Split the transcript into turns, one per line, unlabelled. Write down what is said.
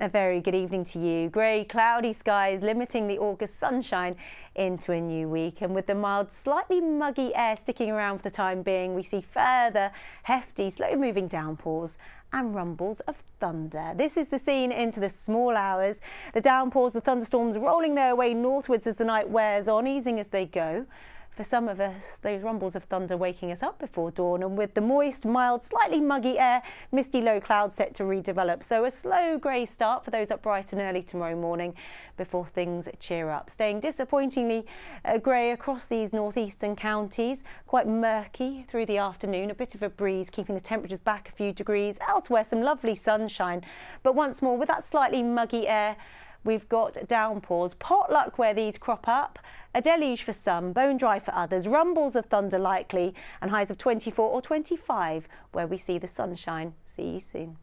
A very good evening to you. Grey, cloudy skies limiting the August sunshine into a new week. And with the mild, slightly muggy air sticking around for the time being, we see further hefty, slow moving downpours and rumbles of thunder. This is the scene into the small hours. The downpours, the thunderstorms rolling their way northwards as the night wears on, easing as they go. For some of us, those rumbles of thunder waking us up before dawn, and with the moist, mild, slightly muggy air, misty low clouds set to redevelop. So a slow grey start for those up bright and early tomorrow morning before things cheer up. Staying disappointingly uh, grey across these northeastern counties, quite murky through the afternoon, a bit of a breeze keeping the temperatures back a few degrees. Elsewhere, some lovely sunshine, but once more with that slightly muggy air We've got downpours, potluck where these crop up, a deluge for some, bone dry for others, rumbles of thunder likely, and highs of 24 or 25 where we see the sunshine. See you soon.